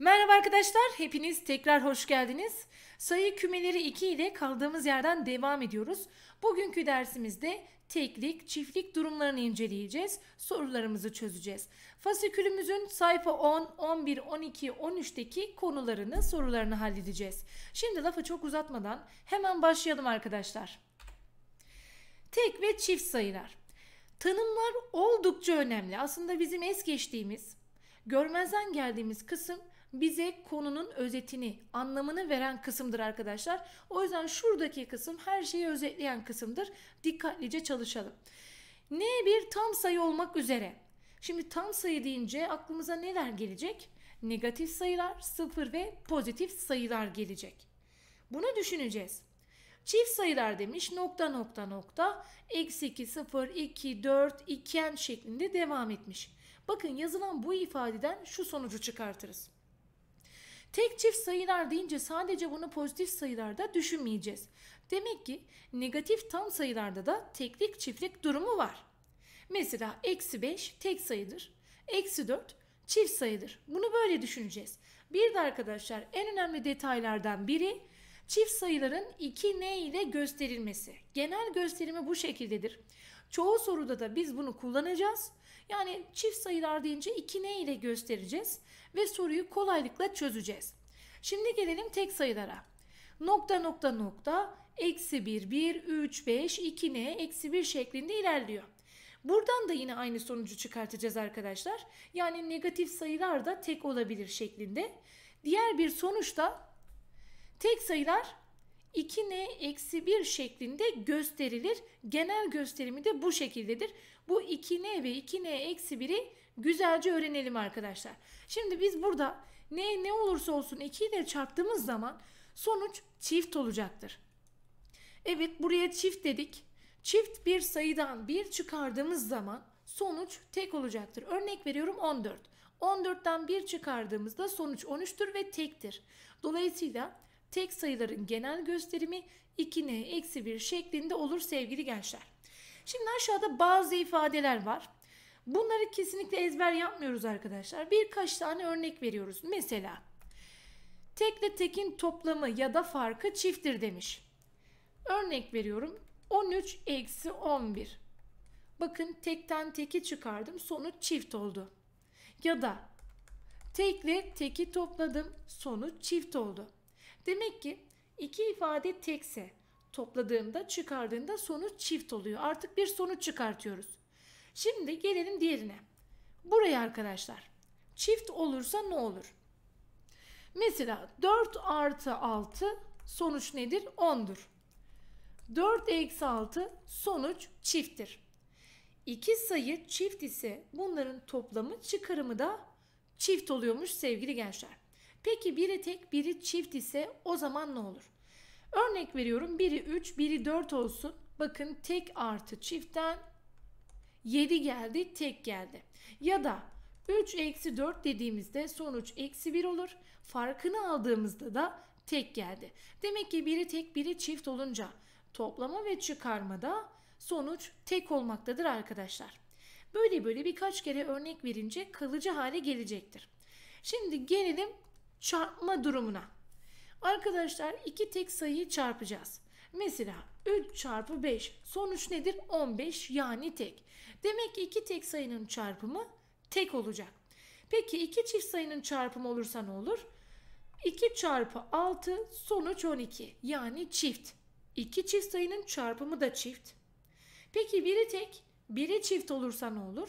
Merhaba arkadaşlar, hepiniz tekrar hoş geldiniz. Sayı kümeleri 2 ile kaldığımız yerden devam ediyoruz. Bugünkü dersimizde teklik, çiftlik durumlarını inceleyeceğiz, sorularımızı çözeceğiz. Fasikülümüzün sayfa 10, 11, 12, 13'teki konularını, sorularını halledeceğiz. Şimdi lafı çok uzatmadan hemen başlayalım arkadaşlar. Tek ve çift sayılar. Tanımlar oldukça önemli. Aslında bizim es geçtiğimiz, görmezden geldiğimiz kısım bize konunun özetini, anlamını veren kısımdır arkadaşlar. O yüzden şuradaki kısım her şeyi özetleyen kısımdır. Dikkatlice çalışalım. N bir tam sayı olmak üzere. Şimdi tam sayı deyince aklımıza neler gelecek? Negatif sayılar, sıfır ve pozitif sayılar gelecek. Bunu düşüneceğiz. Çift sayılar demiş nokta nokta nokta eksi 2 0 2 4 2n şeklinde devam etmiş. Bakın yazılan bu ifadeden şu sonucu çıkartırız. Tek çift sayılar deyince sadece bunu pozitif sayılarda düşünmeyeceğiz. Demek ki negatif tam sayılarda da teklik çiftlik durumu var. Mesela eksi 5 tek sayıdır. Eksi 4 çift sayıdır. Bunu böyle düşüneceğiz. Bir de arkadaşlar en önemli detaylardan biri çift sayıların 2n ile gösterilmesi. Genel gösterimi bu şekildedir. Çoğu soruda da biz bunu kullanacağız. Yani çift sayılar deyince 2n ile göstereceğiz ve soruyu kolaylıkla çözeceğiz. Şimdi gelelim tek sayılara. Nokta nokta nokta eksi 1, 1, 3, 5, 2 ne, eksi 1 şeklinde ilerliyor. Buradan da yine aynı sonucu çıkartacağız arkadaşlar. Yani negatif sayılar da tek olabilir şeklinde. Diğer bir sonuçta tek sayılar 2n-1 şeklinde gösterilir. Genel gösterimi de bu şekildedir. Bu 2n ve 2n-1'i güzelce öğrenelim arkadaşlar. Şimdi biz burada ne ne olursa olsun 2 ile çarptığımız zaman sonuç çift olacaktır. Evet buraya çift dedik. Çift bir sayıdan bir çıkardığımız zaman sonuç tek olacaktır. Örnek veriyorum 14. 14'ten 1 çıkardığımızda sonuç 13'tür ve tektir. Dolayısıyla tek sayıların genel gösterimi 2n-1 şeklinde olur sevgili gençler. Şimdi aşağıda bazı ifadeler var. Bunları kesinlikle ezber yapmıyoruz arkadaşlar. Birkaç tane örnek veriyoruz. Mesela tekle tekin toplamı ya da farkı çifttir demiş. Örnek veriyorum 13 eksi 11. Bakın tekten teki çıkardım sonuç çift oldu. Ya da tekle teki topladım sonuç çift oldu. Demek ki iki ifade tekse topladığımda çıkardığında sonuç çift oluyor. Artık bir sonuç çıkartıyoruz. Şimdi gelelim diğerine. Buraya arkadaşlar. Çift olursa ne olur? Mesela 4 artı 6 sonuç nedir? 10'dur. 4 eksi 6 sonuç çifttir. İki sayı çift ise bunların toplamı çıkarımı da çift oluyormuş sevgili gençler. Peki biri tek biri çift ise o zaman ne olur? Örnek veriyorum biri 3 biri 4 olsun. Bakın tek artı çiftten 7 geldi tek geldi. Ya da 3 eksi 4 dediğimizde sonuç eksi 1 olur. Farkını aldığımızda da tek geldi. Demek ki biri tek biri çift olunca toplama ve çıkarmada sonuç tek olmaktadır arkadaşlar. Böyle böyle birkaç kere örnek verince kalıcı hale gelecektir. Şimdi gelelim çarpma durumuna. Arkadaşlar iki tek sayıyı çarpacağız. Mesela 3 çarpı 5 sonuç nedir? 15 yani tek. Demek ki iki tek sayının çarpımı tek olacak. Peki iki çift sayının çarpımı olursa ne olur? 2 çarpı 6 sonuç 12 yani çift. İki çift sayının çarpımı da çift. Peki biri tek, biri çift olursa ne olur?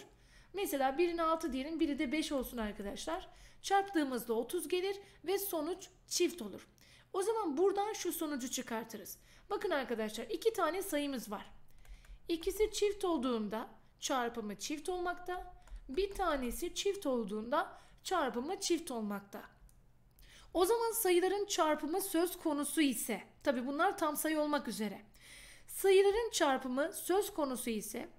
Mesela birin 6 diyelim, biri de 5 olsun arkadaşlar. Çarptığımızda 30 gelir ve sonuç çift olur. O zaman buradan şu sonucu çıkartırız. Bakın arkadaşlar iki tane sayımız var. İkisi çift olduğunda çarpımı çift olmakta. Bir tanesi çift olduğunda çarpımı çift olmakta. O zaman sayıların çarpımı söz konusu ise, tabi bunlar tam sayı olmak üzere. Sayıların çarpımı söz konusu ise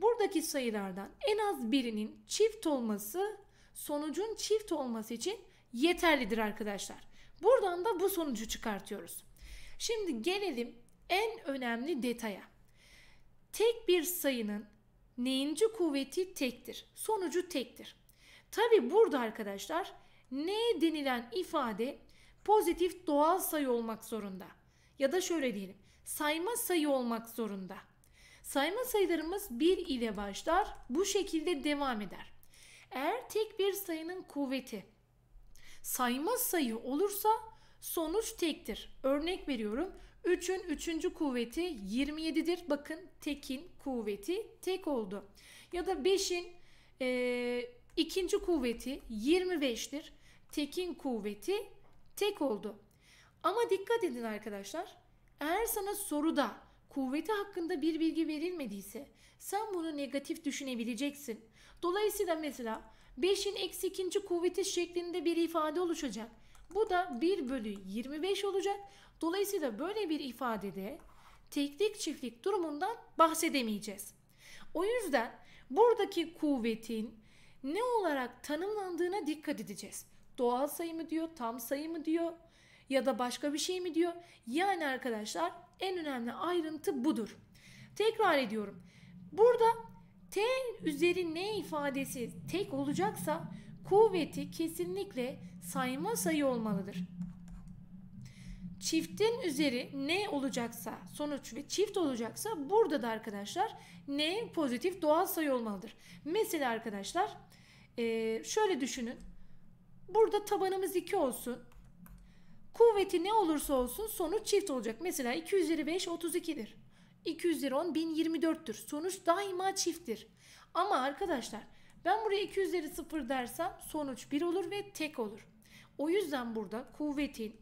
buradaki sayılardan en az birinin çift olması sonucun çift olması için yeterlidir arkadaşlar. Buradan da bu sonucu çıkartıyoruz. Şimdi gelelim en önemli detaya. Tek bir sayının Neyinci kuvveti tektir. Sonucu tektir. Tabi burada arkadaşlar N denilen ifade pozitif doğal sayı olmak zorunda. Ya da şöyle diyelim sayma sayı olmak zorunda. Sayma sayılarımız 1 ile başlar bu şekilde devam eder. Eğer tek bir sayının kuvveti sayma sayı olursa sonuç tektir. Örnek veriyorum 3'ün 3. kuvveti 27'dir. Bakın tekin kuvveti tek oldu. Ya da 5'in e, ikinci kuvveti 25'tir. Tekin kuvveti tek oldu. Ama dikkat edin arkadaşlar. Eğer sana soruda kuvveti hakkında bir bilgi verilmediyse sen bunu negatif düşünebileceksin. Dolayısıyla mesela 5'in eksi ikinci kuvveti şeklinde bir ifade oluşacak. Bu da 1 bölü 25 olacak. Dolayısıyla böyle bir ifadede teklik çiftlik durumundan bahsedemeyeceğiz. O yüzden buradaki kuvvetin ne olarak tanımlandığına dikkat edeceğiz. Doğal sayı mı diyor, tam sayı mı diyor ya da başka bir şey mi diyor? Yani arkadaşlar en önemli ayrıntı budur. Tekrar ediyorum. Burada T üzeri ne ifadesi tek olacaksa kuvveti kesinlikle sayma sayı olmalıdır çiftin üzeri ne olacaksa sonuç ve çift olacaksa burada da arkadaşlar n pozitif doğal sayı olmalıdır. Mesela arkadaşlar e, şöyle düşünün. Burada tabanımız 2 olsun. Kuvveti ne olursa olsun sonuç çift olacak. Mesela 2 üzeri 5 32'dir. 2 üzeri 10 1024'tür. Sonuç daima çifttir. Ama arkadaşlar ben buraya 2 üzeri 0 dersem sonuç 1 olur ve tek olur. O yüzden burada kuvvetin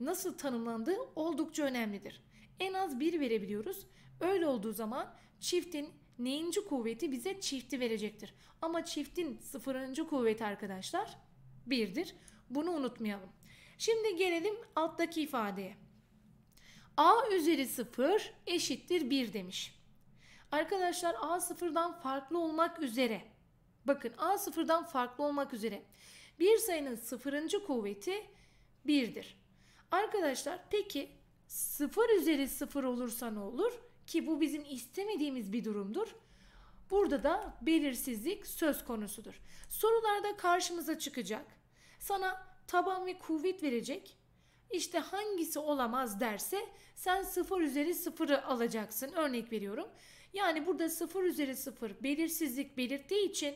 nasıl tanımlandığı oldukça önemlidir. En az bir verebiliyoruz. Öyle olduğu zaman çiftin neyinci kuvveti bize çifti verecektir. Ama çiftin sıfırıncı kuvveti arkadaşlar birdir. Bunu unutmayalım. Şimdi gelelim alttaki ifadeye. A üzeri sıfır eşittir bir demiş. Arkadaşlar A sıfırdan farklı olmak üzere. Bakın A sıfırdan farklı olmak üzere. Bir sayının sıfırıncı kuvveti birdir. Arkadaşlar peki 0 üzeri 0 olursa ne olur? Ki bu bizim istemediğimiz bir durumdur. Burada da belirsizlik söz konusudur. Sorularda karşımıza çıkacak. Sana taban ve kuvvet verecek. İşte hangisi olamaz derse sen 0 üzeri 0'ı alacaksın. Örnek veriyorum. Yani burada 0 üzeri 0 belirsizlik belirttiği için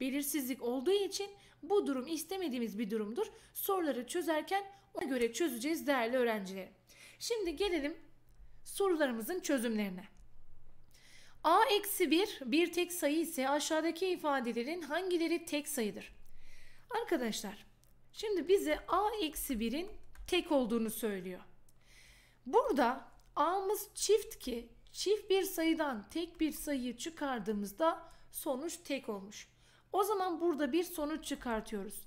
belirsizlik olduğu için bu durum istemediğimiz bir durumdur. Soruları çözerken ona göre çözeceğiz değerli öğrencilerim. Şimdi gelelim sorularımızın çözümlerine. A eksi 1 bir tek sayı ise aşağıdaki ifadelerin hangileri tek sayıdır? Arkadaşlar şimdi bize A eksi 1'in tek olduğunu söylüyor. Burada A'mız çift ki çift bir sayıdan tek bir sayıyı çıkardığımızda sonuç tek olmuş. O zaman burada bir sonuç çıkartıyoruz.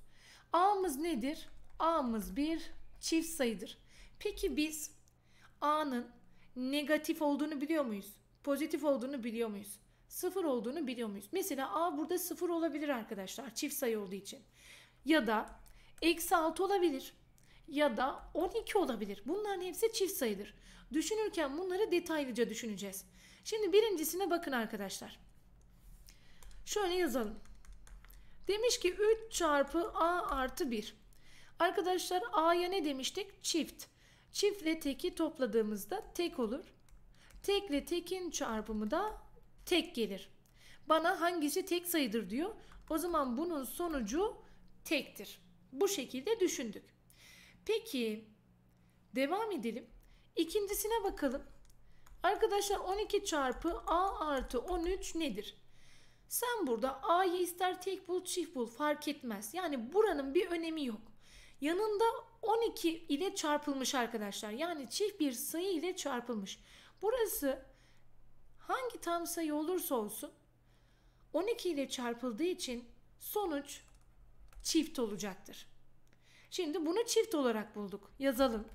A'mız nedir? A'mız 1, çift sayıdır. Peki biz A'nın negatif olduğunu biliyor muyuz? Pozitif olduğunu biliyor muyuz? Sıfır olduğunu biliyor muyuz? Mesela A burada sıfır olabilir arkadaşlar çift sayı olduğu için. Ya da eksi 6 olabilir ya da 12 olabilir. Bunların hepsi çift sayıdır. Düşünürken bunları detaylıca düşüneceğiz. Şimdi birincisine bakın arkadaşlar. Şöyle yazalım. Demiş ki 3 çarpı a artı 1. Arkadaşlar A'ya ne demiştik? Çift. Çiftle teki topladığımızda tek olur. Tekle tekin çarpımı da tek gelir. Bana hangisi tek sayıdır diyor. O zaman bunun sonucu tektir. Bu şekilde düşündük. Peki devam edelim. İkincisine bakalım. Arkadaşlar 12 çarpı A artı 13 nedir? Sen burada A'yı ister tek bul çift bul fark etmez. Yani buranın bir önemi yok. Yanında 12 ile çarpılmış arkadaşlar. Yani çift bir sayı ile çarpılmış. Burası hangi tam sayı olursa olsun 12 ile çarpıldığı için sonuç çift olacaktır. Şimdi bunu çift olarak bulduk. Yazalım.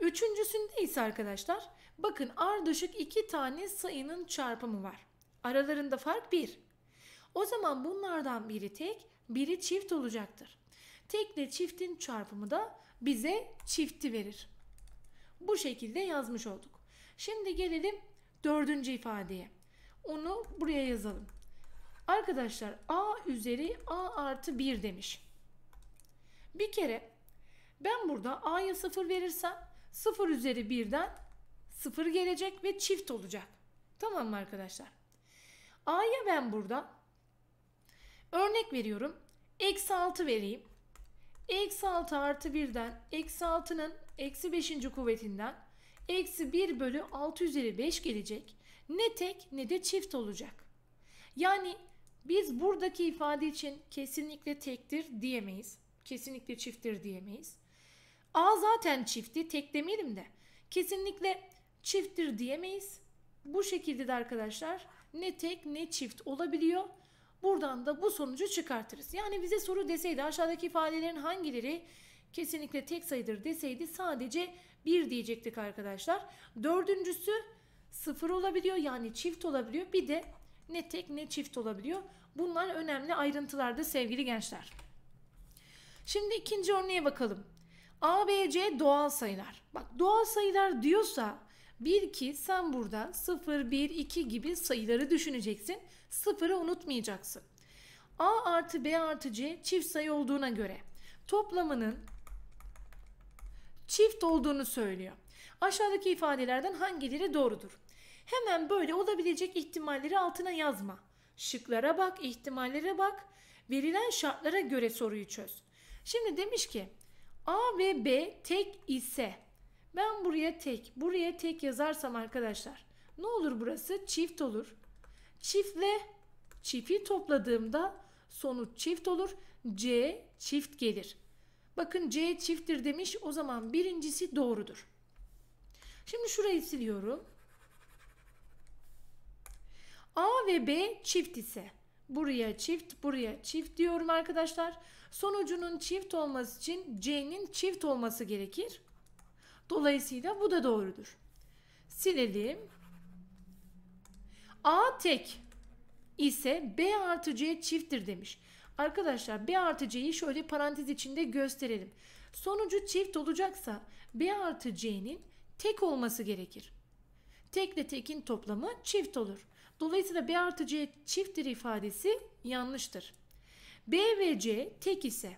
Üçüncüsünde ise arkadaşlar bakın ardışık iki tane sayının çarpımı var. Aralarında fark 1. O zaman bunlardan biri tek, biri çift olacaktır. Tekle çiftin çarpımı da bize çifti verir. Bu şekilde yazmış olduk. Şimdi gelelim dördüncü ifadeye. Onu buraya yazalım. Arkadaşlar a üzeri a artı 1 demiş. Bir kere ben burada a'ya 0 verirsem 0 üzeri 1'den 0 gelecek ve çift olacak. Tamam mı arkadaşlar? A'ya ben burada örnek veriyorum. Eksi 6 vereyim. Eksi 6 artı 1'den eksi 6'nın eksi 5. kuvvetinden eksi 1 bölü 6 üzeri 5 gelecek. Ne tek ne de çift olacak. Yani biz buradaki ifade için kesinlikle tektir diyemeyiz. Kesinlikle çifttir diyemeyiz. A zaten çifti tek demeyelim de. Kesinlikle çifttir diyemeyiz. Bu şekilde de arkadaşlar ne tek ne çift olabiliyor. Buradan da bu sonucu çıkartırız. Yani bize soru deseydi aşağıdaki ifadelerin hangileri kesinlikle tek sayıdır deseydi sadece bir diyecektik arkadaşlar. Dördüncüsü sıfır olabiliyor yani çift olabiliyor. Bir de ne tek ne çift olabiliyor. Bunlar önemli ayrıntılarda sevgili gençler. Şimdi ikinci örneğe bakalım. A, B, C doğal sayılar. Bak doğal sayılar diyorsa bil ki sen burada 0, 1, 2 gibi sayıları düşüneceksin. Sıfırı unutmayacaksın. A artı B artı C çift sayı olduğuna göre toplamının çift olduğunu söylüyor. Aşağıdaki ifadelerden hangileri doğrudur? Hemen böyle olabilecek ihtimalleri altına yazma. Şıklara bak, ihtimallere bak. Verilen şartlara göre soruyu çöz. Şimdi demiş ki A ve B tek ise ben buraya tek, buraya tek yazarsam arkadaşlar ne olur burası? Çift olur. Çiftle çifti topladığımda sonuç çift olur. C çift gelir. Bakın C çifttir demiş. O zaman birincisi doğrudur. Şimdi şurayı siliyorum. A ve B çift ise buraya çift buraya çift diyorum arkadaşlar. Sonucunun çift olması için C'nin çift olması gerekir. Dolayısıyla bu da doğrudur. Silelim. A tek ise B artı C çifttir demiş. Arkadaşlar B artı C'yi şöyle parantez içinde gösterelim. Sonucu çift olacaksa B artı C'nin tek olması gerekir. Tekle tekin toplamı çift olur. Dolayısıyla B artı C çifttir ifadesi yanlıştır. B ve C tek ise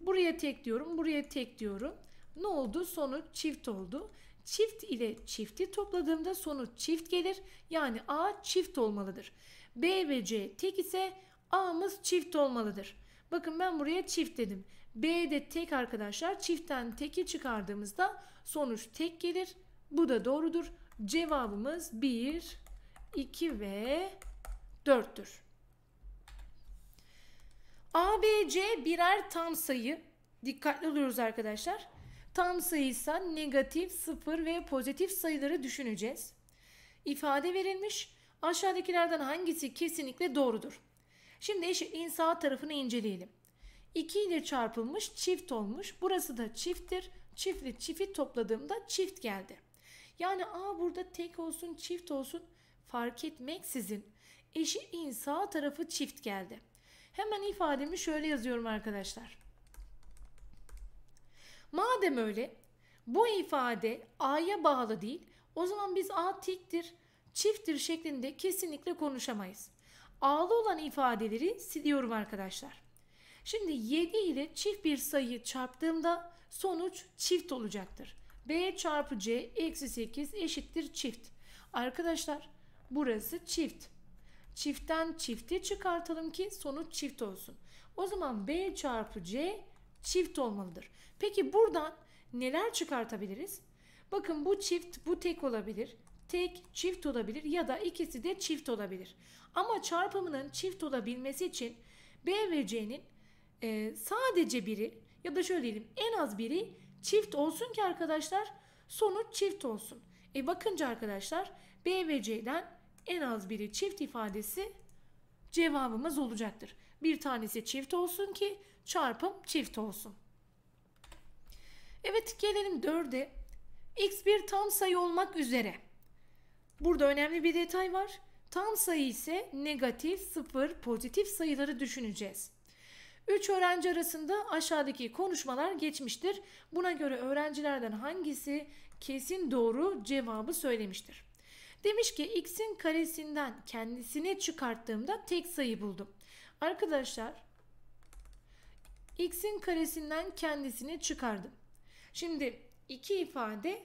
buraya tek diyorum, buraya tek diyorum. Ne oldu? Sonuç çift oldu. Çift ile çifti topladığımda sonuç çift gelir. Yani A çift olmalıdır. B ve C tek ise A'mız çift olmalıdır. Bakın ben buraya çift dedim. B de tek arkadaşlar. Çiftten teki çıkardığımızda sonuç tek gelir. Bu da doğrudur. Cevabımız 1, 2 ve 4'tür. A, B, C birer tam sayı. Dikkatli oluyoruz arkadaşlar tam sayıysa negatif, sıfır ve pozitif sayıları düşüneceğiz. İfade verilmiş. Aşağıdakilerden hangisi kesinlikle doğrudur? Şimdi eşitliğin sağ tarafını inceleyelim. 2 ile çarpılmış çift olmuş. Burası da çifttir. Çiftli çifti topladığımda çift geldi. Yani a burada tek olsun çift olsun fark etmeksizin eşitliğin sağ tarafı çift geldi. Hemen ifademi şöyle yazıyorum arkadaşlar. Madem öyle bu ifade A'ya bağlı değil o zaman biz A tiktir, çifttir şeklinde kesinlikle konuşamayız. A'lı olan ifadeleri siliyorum arkadaşlar. Şimdi 7 ile çift bir sayı çarptığımda sonuç çift olacaktır. B çarpı C eksi 8 eşittir çift. Arkadaşlar burası çift. Çiftten çifti çıkartalım ki sonuç çift olsun. O zaman B çarpı C çift olmalıdır. Peki buradan neler çıkartabiliriz? Bakın bu çift, bu tek olabilir. Tek, çift olabilir ya da ikisi de çift olabilir. Ama çarpımının çift olabilmesi için B ve C'nin e, sadece biri ya da şöyle diyelim en az biri çift olsun ki arkadaşlar sonuç çift olsun. E bakınca arkadaşlar B ve C'den en az biri çift ifadesi cevabımız olacaktır. Bir tanesi çift olsun ki çarpım çift olsun. Evet gelelim dörde X bir tam sayı olmak üzere. Burada önemli bir detay var. Tam sayı ise negatif, sıfır, pozitif sayıları düşüneceğiz. 3 öğrenci arasında aşağıdaki konuşmalar geçmiştir. Buna göre öğrencilerden hangisi kesin doğru cevabı söylemiştir. Demiş ki x'in karesinden kendisini çıkarttığımda tek sayı buldum. Arkadaşlar x'in karesinden kendisini çıkardım. Şimdi iki ifade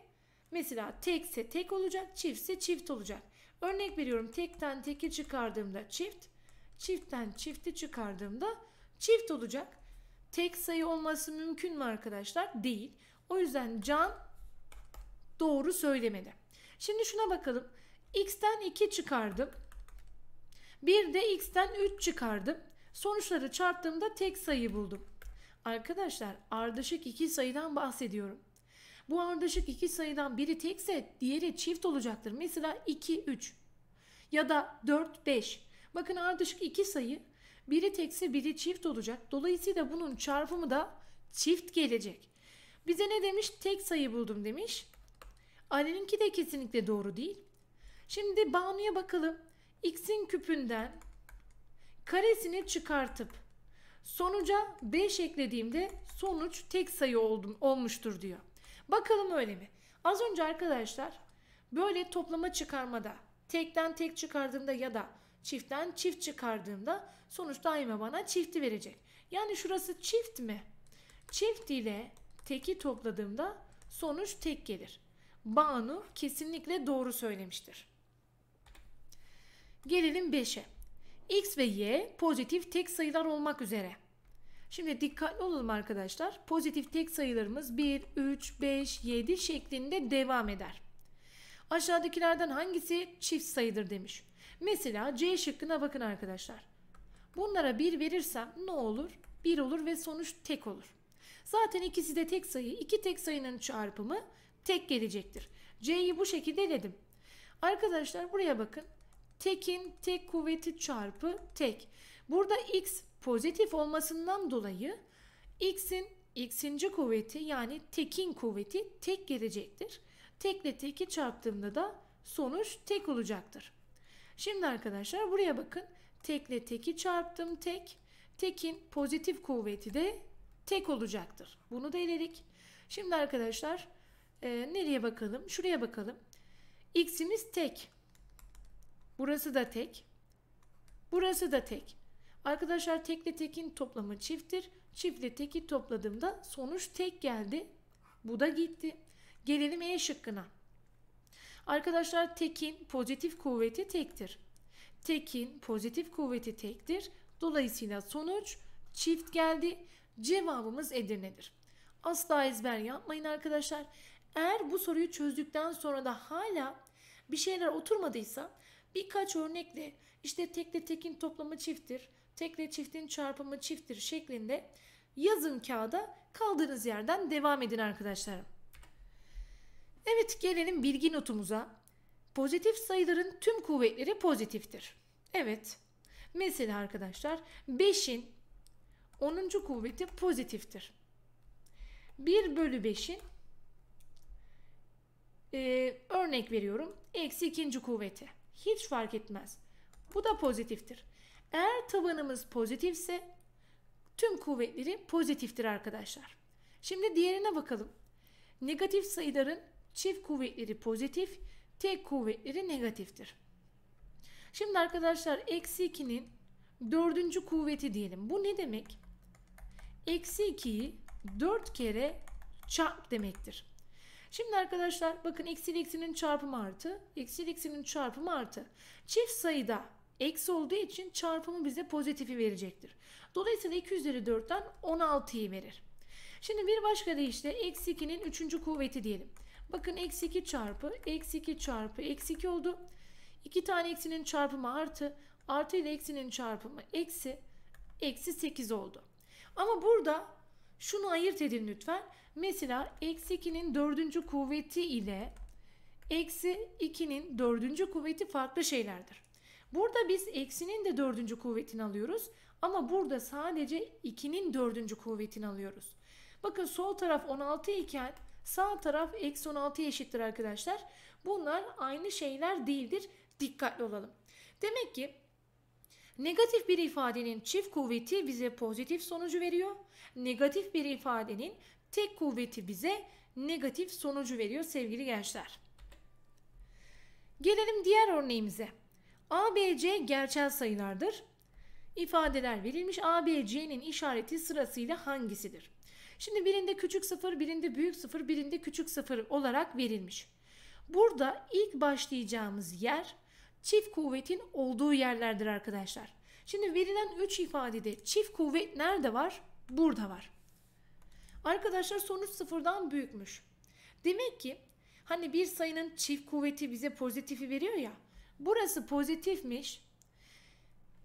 mesela tekse tek olacak, çiftse çift olacak. Örnek veriyorum tekten teki çıkardığımda çift, çiftten çifti çıkardığımda çift olacak. Tek sayı olması mümkün mü arkadaşlar? Değil. O yüzden can doğru söylemedi. Şimdi şuna bakalım. X'ten 2 çıkardım. Bir de x'ten 3 çıkardım. Sonuçları çarptığımda tek sayı buldum. Arkadaşlar ardışık iki sayıdan bahsediyorum. Bu ardışık iki sayıdan biri tekse diğeri çift olacaktır. Mesela 2, 3 ya da 4, 5. Bakın ardışık iki sayı biri tekse biri çift olacak. Dolayısıyla bunun çarpımı da çift gelecek. Bize ne demiş? Tek sayı buldum demiş. Ali'ninki de kesinlikle doğru değil. Şimdi Banu'ya bakalım. X'in küpünden karesini çıkartıp Sonuca 5 eklediğimde sonuç tek sayı oldum, olmuştur diyor. Bakalım öyle mi? Az önce arkadaşlar böyle toplama çıkarmada tekten tek çıkardığımda ya da çiftten çift çıkardığımda sonuç daima bana çifti verecek. Yani şurası çift mi? Çift ile teki topladığımda sonuç tek gelir. Banu kesinlikle doğru söylemiştir. Gelelim 5'e. X ve Y pozitif tek sayılar olmak üzere. Şimdi dikkatli olalım arkadaşlar. Pozitif tek sayılarımız 1, 3, 5, 7 şeklinde devam eder. Aşağıdakilerden hangisi çift sayıdır demiş. Mesela C şıkkına bakın arkadaşlar. Bunlara 1 verirsem ne olur? 1 olur ve sonuç tek olur. Zaten ikisi de tek sayı. iki tek sayının çarpımı tek gelecektir. C'yi bu şekilde dedim. Arkadaşlar buraya bakın tekin tek kuvveti çarpı tek. Burada x pozitif olmasından dolayı x'in x'inci kuvveti yani tekin kuvveti tek gelecektir. Tekle teki çarptığımda da sonuç tek olacaktır. Şimdi arkadaşlar buraya bakın. Tekle teki çarptım tek. Tekin pozitif kuvveti de tek olacaktır. Bunu da eledik. Şimdi arkadaşlar e, nereye bakalım? Şuraya bakalım. X'imiz tek. Burası da tek. Burası da tek. Arkadaşlar tekle tekin toplamı çifttir. Çiftle teki topladığımda sonuç tek geldi. Bu da gitti. Gelelim E şıkkına. Arkadaşlar tekin pozitif kuvveti tektir. Tekin pozitif kuvveti tektir. Dolayısıyla sonuç çift geldi. Cevabımız Edirne'dir. Asla ezber yapmayın arkadaşlar. Eğer bu soruyu çözdükten sonra da hala bir şeyler oturmadıysa birkaç örnekle işte tekle tekin toplamı çifttir, tekle çiftin çarpımı çifttir şeklinde yazın kağıda kaldığınız yerden devam edin arkadaşlar. Evet gelelim bilgi notumuza. Pozitif sayıların tüm kuvvetleri pozitiftir. Evet. Mesela arkadaşlar 5'in 10. kuvveti pozitiftir. 1 bölü 5'in e, örnek veriyorum eksi ikinci kuvveti. Hiç fark etmez. Bu da pozitiftir. Eğer tabanımız pozitifse tüm kuvvetleri pozitiftir arkadaşlar. Şimdi diğerine bakalım. Negatif sayıların çift kuvvetleri pozitif, tek kuvvetleri negatiftir. Şimdi arkadaşlar eksi 2'nin dördüncü kuvveti diyelim. Bu ne demek? Eksi 2'yi 4 kere çarp demektir. Şimdi arkadaşlar bakın x ile x'inin çarpımı artı. x ile x'inin çarpımı artı. Çift sayıda eksi olduğu için çarpımı bize pozitifi verecektir. Dolayısıyla 2 üzeri 4'ten 16'yı verir. Şimdi bir başka deyişle eksi 2'nin 3. kuvveti diyelim. Bakın eksi 2 çarpı eksi 2 çarpı eksi 2 oldu. 2 tane eksinin çarpımı artı artı ile eksinin çarpımı eksi eksi 8 oldu. Ama burada şunu ayırt edin lütfen. Mesela eksi 2'nin dördüncü kuvveti ile eksi 2'nin dördüncü kuvveti farklı şeylerdir. Burada biz eksinin de dördüncü kuvvetini alıyoruz ama burada sadece 2'nin dördüncü kuvvetini alıyoruz. Bakın sol taraf 16 iken sağ taraf eksi 16 eşittir arkadaşlar. Bunlar aynı şeyler değildir. Dikkatli olalım. Demek ki Negatif bir ifadenin çift kuvveti bize pozitif sonucu veriyor. Negatif bir ifadenin Tek kuvveti bize negatif sonucu veriyor sevgili gençler. Gelelim diğer örneğimize. A, B, C gerçel sayılardır. İfadeler verilmiş. A, B, C'nin işareti sırasıyla hangisidir? Şimdi birinde küçük sıfır, birinde büyük sıfır, birinde küçük sıfır olarak verilmiş. Burada ilk başlayacağımız yer çift kuvvetin olduğu yerlerdir arkadaşlar. Şimdi verilen 3 ifadede çift kuvvet nerede var? Burada var. Arkadaşlar sonuç sıfırdan büyükmüş. Demek ki hani bir sayının çift kuvveti bize pozitifi veriyor ya. Burası pozitifmiş.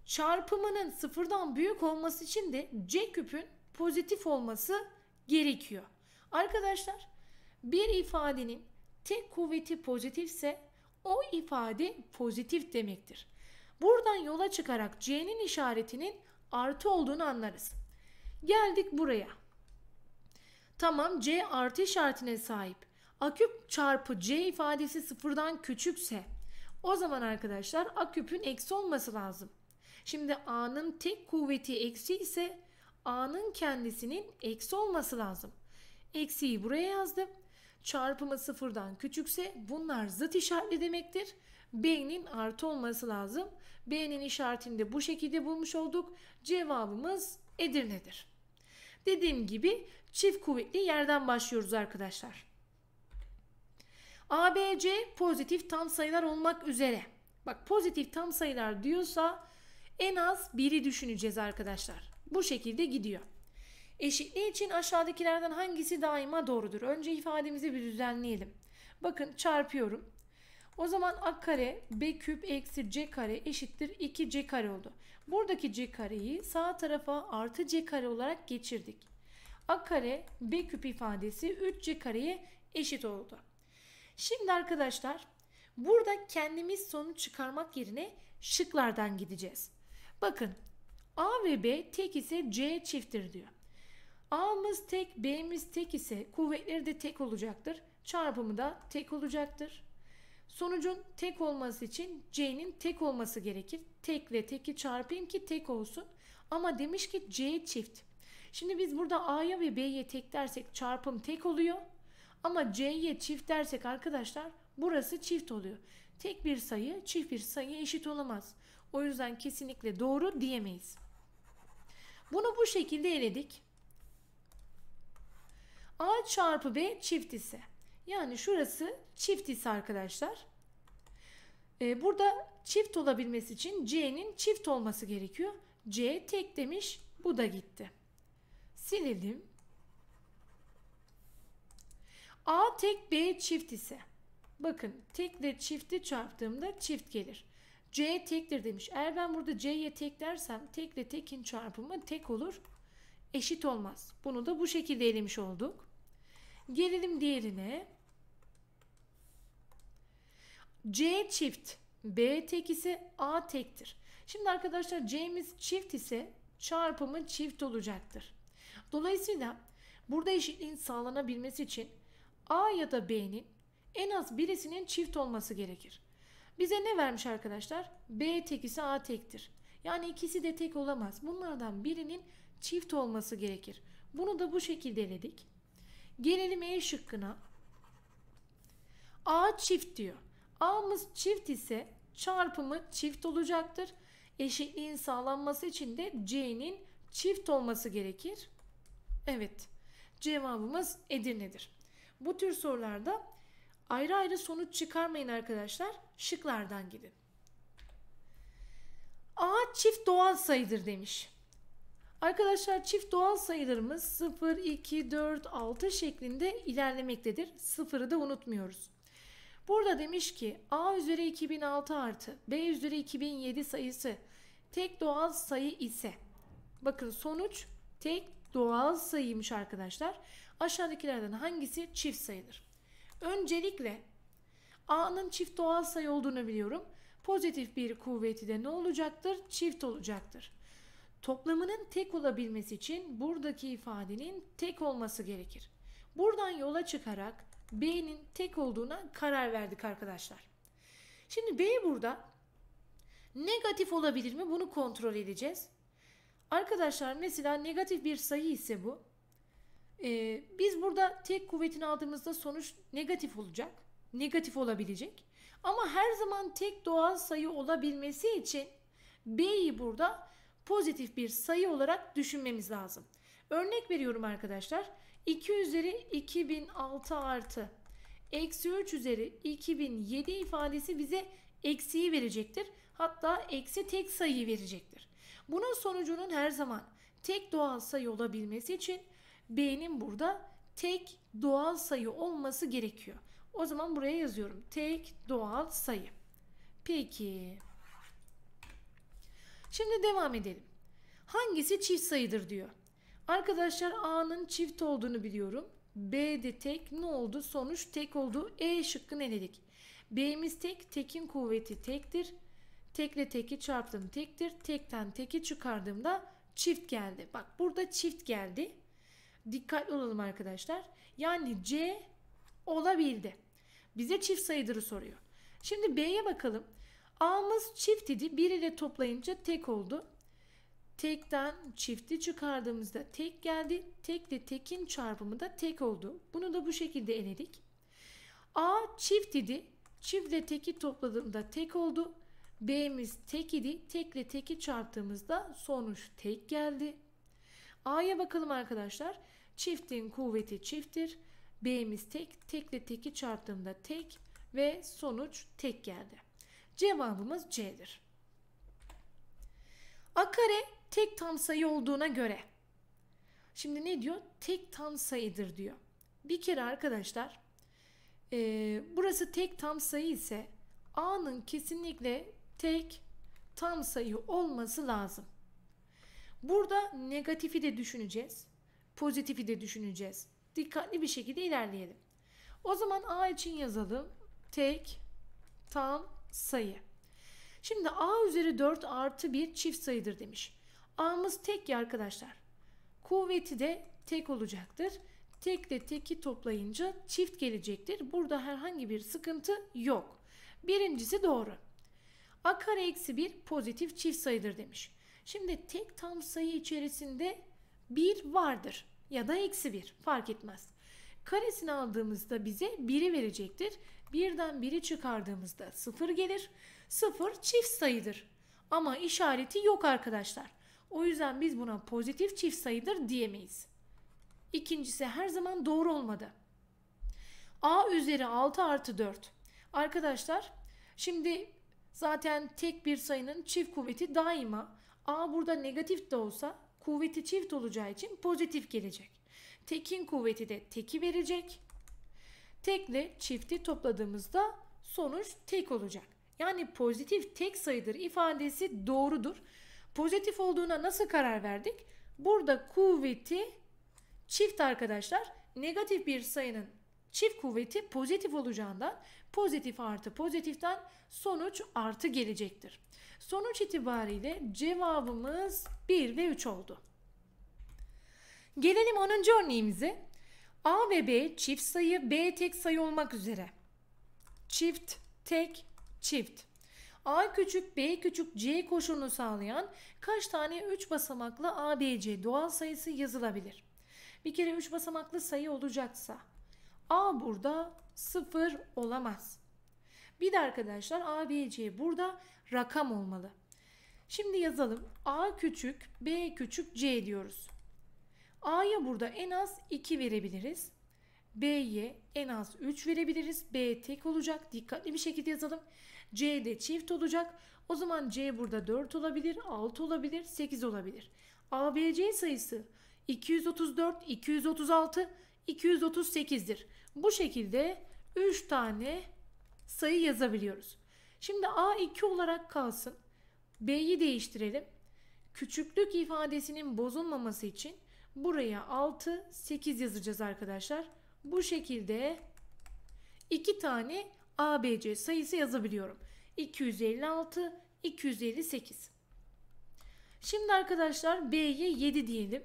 Çarpımının sıfırdan büyük olması için de C küpün pozitif olması gerekiyor. Arkadaşlar bir ifadenin tek kuvveti pozitifse o ifade pozitif demektir. Buradan yola çıkarak C'nin işaretinin artı olduğunu anlarız. Geldik buraya. Tamam C artı işaretine sahip. A küp çarpı C ifadesi sıfırdan küçükse o zaman arkadaşlar A küpün eksi olması lazım. Şimdi A'nın tek kuvveti eksi ise A'nın kendisinin eksi olması lazım. Eksiyi buraya yazdım. Çarpımı sıfırdan küçükse bunlar zıt işaretli demektir. B'nin artı olması lazım. B'nin işaretini de bu şekilde bulmuş olduk. Cevabımız Edirne'dir. Dediğim gibi Çift kuvvetli yerden başlıyoruz arkadaşlar. ABC pozitif tam sayılar olmak üzere. Bak pozitif tam sayılar diyorsa en az biri düşüneceğiz arkadaşlar. Bu şekilde gidiyor. Eşitliği için aşağıdakilerden hangisi daima doğrudur? Önce ifademizi bir düzenleyelim. Bakın çarpıyorum. O zaman a kare b küp eksi c kare eşittir 2c kare oldu. Buradaki c kareyi sağ tarafa artı c kare olarak geçirdik a kare b küp ifadesi 3c kareye eşit oldu. Şimdi arkadaşlar burada kendimiz sonuç çıkarmak yerine şıklardan gideceğiz. Bakın a ve b tek ise c çifttir diyor. A'mız tek, B'miz tek ise kuvvetleri de tek olacaktır. Çarpımı da tek olacaktır. Sonucun tek olması için C'nin tek olması gerekir. Tekle teki çarpayım ki tek olsun. Ama demiş ki C çift. Şimdi biz burada A'ya ve B'ye tek dersek çarpım tek oluyor. Ama C'ye çift dersek arkadaşlar burası çift oluyor. Tek bir sayı çift bir sayı eşit olamaz. O yüzden kesinlikle doğru diyemeyiz. Bunu bu şekilde eledik. A çarpı B çift ise. Yani şurası çift ise arkadaşlar. Ee, burada çift olabilmesi için C'nin çift olması gerekiyor. C tek demiş bu da gitti. Silelim. A tek B çift ise bakın tekle çifti çarptığımda çift gelir. C tektir demiş. Eğer ben burada C'ye tek dersem tekle tekin çarpımı tek olur. Eşit olmaz. Bunu da bu şekilde elemiş olduk. Gelelim diğerine. C çift B tek ise A tektir. Şimdi arkadaşlar C'miz çift ise çarpımı çift olacaktır. Dolayısıyla burada eşitliğin sağlanabilmesi için A ya da B'nin en az birisinin çift olması gerekir. Bize ne vermiş arkadaşlar? B tek ise A tektir. Yani ikisi de tek olamaz. Bunlardan birinin çift olması gerekir. Bunu da bu şekilde eledik. Gelelim E şıkkına. A çift diyor. A'mız çift ise çarpımı çift olacaktır. Eşitliğin sağlanması için de C'nin çift olması gerekir. Evet. Cevabımız Edirne'dir. Bu tür sorularda ayrı ayrı sonuç çıkarmayın arkadaşlar. Şıklardan gidin. A çift doğal sayıdır demiş. Arkadaşlar çift doğal sayılarımız 0, 2, 4, 6 şeklinde ilerlemektedir. 0'ı da unutmuyoruz. Burada demiş ki A üzeri 2006 artı B üzeri 2007 sayısı tek doğal sayı ise bakın sonuç tek doğal sayıymış arkadaşlar. Aşağıdakilerden hangisi çift sayıdır? Öncelikle A'nın çift doğal sayı olduğunu biliyorum. Pozitif bir kuvveti de ne olacaktır? Çift olacaktır. Toplamının tek olabilmesi için buradaki ifadenin tek olması gerekir. Buradan yola çıkarak B'nin tek olduğuna karar verdik arkadaşlar. Şimdi B burada negatif olabilir mi? Bunu kontrol edeceğiz. Arkadaşlar mesela negatif bir sayı ise bu. Ee, biz burada tek kuvvetini aldığımızda sonuç negatif olacak. Negatif olabilecek. Ama her zaman tek doğal sayı olabilmesi için B'yi burada pozitif bir sayı olarak düşünmemiz lazım. Örnek veriyorum arkadaşlar. 2 üzeri 2006 artı eksi 3 üzeri 2007 ifadesi bize eksiyi verecektir. Hatta eksi tek sayıyı verecektir. Bunun sonucunun her zaman tek doğal sayı olabilmesi için B'nin burada tek doğal sayı olması gerekiyor. O zaman buraya yazıyorum. Tek doğal sayı. Peki. Şimdi devam edelim. Hangisi çift sayıdır diyor. Arkadaşlar A'nın çift olduğunu biliyorum. B de tek. Ne oldu? Sonuç tek oldu. E Ne dedik? B'miz tek. Tekin kuvveti tektir. Tekle teki çarptım tektir. Tekten teki çıkardığımda çift geldi. Bak burada çift geldi. Dikkatli olalım arkadaşlar. Yani C olabildi. Bize çift sayıdırı soruyor. Şimdi B'ye bakalım. A'mız çift idi. 1 ile toplayınca tek oldu. Tekten çifti çıkardığımızda tek geldi. Tekle tekin çarpımı da tek oldu. Bunu da bu şekilde eledik. A çift idi. Çiftle teki topladığımda tek oldu. B'miz tek idi. Tekle teki çarptığımızda sonuç tek geldi. A'ya bakalım arkadaşlar. Çiftin kuvveti çifttir. B'miz tek. Tekle teki çarptığımda tek ve sonuç tek geldi. Cevabımız C'dir. A kare tek tam sayı olduğuna göre. Şimdi ne diyor? Tek tam sayıdır diyor. Bir kere arkadaşlar e, burası tek tam sayı ise A'nın kesinlikle tek tam sayı olması lazım. Burada negatifi de düşüneceğiz. Pozitifi de düşüneceğiz. Dikkatli bir şekilde ilerleyelim. O zaman A için yazalım. Tek tam sayı. Şimdi A üzeri 4 artı 1 çift sayıdır demiş. A'mız tek ya arkadaşlar. Kuvveti de tek olacaktır. Tekle teki toplayınca çift gelecektir. Burada herhangi bir sıkıntı yok. Birincisi doğru a kare eksi 1 pozitif çift sayıdır demiş. Şimdi tek tam sayı içerisinde 1 vardır ya da eksi 1 fark etmez. Karesini aldığımızda bize 1'i verecektir. Birden 1'i çıkardığımızda 0 gelir. 0 çift sayıdır. Ama işareti yok arkadaşlar. O yüzden biz buna pozitif çift sayıdır diyemeyiz. İkincisi her zaman doğru olmadı. A üzeri 6 artı 4. Arkadaşlar şimdi Zaten tek bir sayının çift kuvveti daima a burada negatif de olsa kuvveti çift olacağı için pozitif gelecek. Tekin kuvveti de teki verecek. Tekle çifti topladığımızda sonuç tek olacak. Yani pozitif tek sayıdır ifadesi doğrudur. Pozitif olduğuna nasıl karar verdik? Burada kuvveti çift arkadaşlar negatif bir sayının çift kuvveti pozitif olacağından Pozitif artı pozitiften sonuç artı gelecektir. Sonuç itibariyle cevabımız 1 ve 3 oldu. Gelelim 10. örneğimize. A ve B çift sayı, B tek sayı olmak üzere. Çift, tek, çift. A küçük B küçük C koşulunu sağlayan kaç tane 3 basamaklı ABC doğal sayısı yazılabilir? Bir kere 3 basamaklı sayı olacaksa A burada sıfır olamaz. Bir de arkadaşlar A, B, ABC burada rakam olmalı. Şimdi yazalım. A küçük, B küçük, C diyoruz. A'ya burada en az 2 verebiliriz. B'ye en az 3 verebiliriz. B tek olacak. Dikkatli bir şekilde yazalım. C de çift olacak. O zaman C burada 4 olabilir, 6 olabilir, 8 olabilir. A, B, ABC sayısı 234, 236, 238'dir. Bu şekilde 3 tane sayı yazabiliyoruz. Şimdi A 2 olarak kalsın. B'yi değiştirelim. Küçüklük ifadesinin bozulmaması için buraya 6, 8 yazacağız arkadaşlar. Bu şekilde 2 tane ABC sayısı yazabiliyorum. 256, 258. Şimdi arkadaşlar B'ye 7 diyelim.